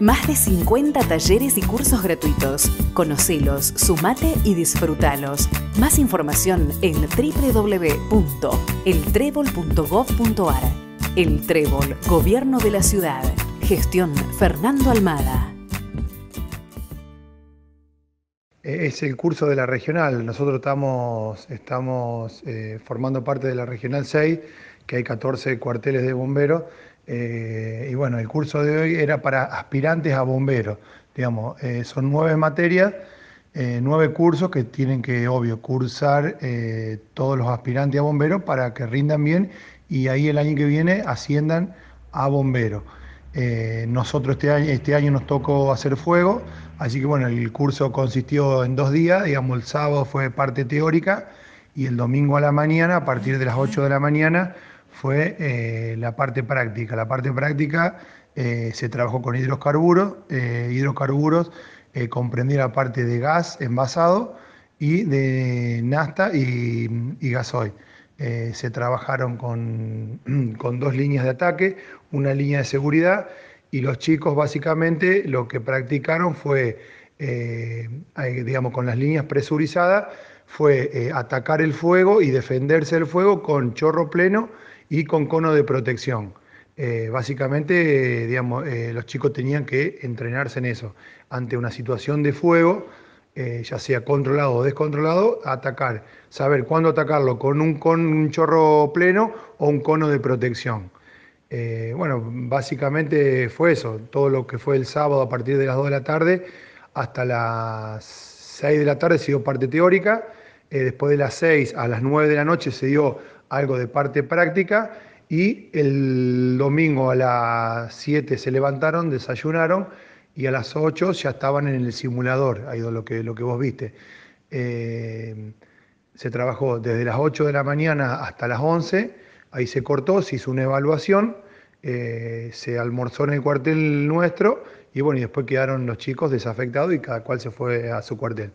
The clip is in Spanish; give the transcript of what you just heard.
Más de 50 talleres y cursos gratuitos. Conocelos, sumate y disfrútalos. Más información en www.eltrebol.gov.ar El Trébol, Gobierno de la Ciudad. Gestión Fernando Almada. E-, es el curso de la regional. Nosotros estamos, eh, formando parte de la regional 6, que hay 14 cuarteles de bomberos eh, y bueno, el curso de hoy era para aspirantes a bomberos. Digamos, eh, son nueve materias, eh, nueve cursos que tienen que, obvio, cursar todos los aspirantes a bomberos para que rindan bien y ahí el año que viene asciendan a bomberos. nosotros este año, este año nos tocó hacer fuego, así que bueno, el curso consistió en dos días, digamos, el sábado fue parte teórica y el domingo a la mañana, a partir de las 8 de la mañana, fue eh, la parte práctica. La parte práctica eh, se trabajó con hidrocarburos, eh, hidrocarburos comprendía la parte de gas envasado y de nafta y, gasoil. se trabajaron con, dos líneas de ataque, una línea de seguridad y los chicos básicamente lo que practicaron fue, digamos, con las líneas presurizadas, fue atacar el fuego y defenderse del fuego con chorro pleno y con cono de protección. Eh, básicamente, digamos, eh, los chicos tenían que entrenarse en eso. Ante una situación de fuego, eh, ya sea controlado o descontrolado, atacar. Saber cuándo atacarlo, con un, con un chorro pleno o un cono de protección. bueno, básicamente fue eso. Todo lo que fue el sábado a partir de las 2 de la tarde hasta las 6 de la tarde se dio parte teórica. después de las 6 a las 9 de la noche se dio algo de parte práctica y el domingo a las 7 se levantaron, desayunaron y a las 8 ya estaban en el simulador, ahí lo que, lo que vos viste. Eh, se trabajó desde las 8 de la mañana hasta las 11, ahí se cortó, se hizo una evaluación, eh, se almorzó en el cuartel nuestro y bueno, y después quedaron los chicos desafectados y cada cual se fue a su cuartel.